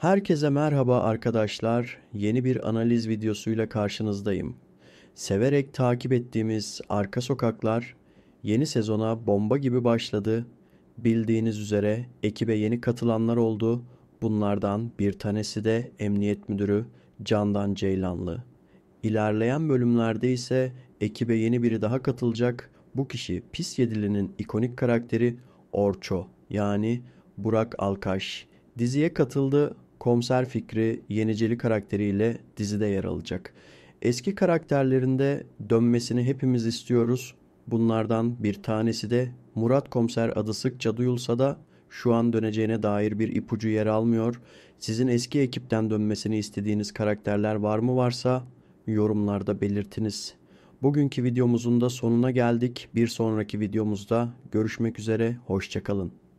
Herkese merhaba arkadaşlar. Yeni bir analiz videosuyla karşınızdayım. Severek takip ettiğimiz Arka Sokaklar yeni sezona bomba gibi başladı. Bildiğiniz üzere ekibe yeni katılanlar oldu. Bunlardan bir tanesi de Emniyet Müdürü Candan Ceylanlı. İlerleyen bölümlerde ise ekibe yeni biri daha katılacak. Bu kişi Pis Yedili'nin ikonik karakteri Orço yani Burak Alkaş. Diziye katıldı Komiser Fikri yenicili karakteriyle dizide yer alacak. Eski karakterlerinde dönmesini hepimiz istiyoruz. Bunlardan bir tanesi de Murat Komiser adı sıkça duyulsa da şu an döneceğine dair bir ipucu yer almıyor. Sizin eski ekipten dönmesini istediğiniz karakterler var mı varsa yorumlarda belirtiniz. Bugünkü videomuzun da sonuna geldik. Bir sonraki videomuzda görüşmek üzere, hoşçakalın.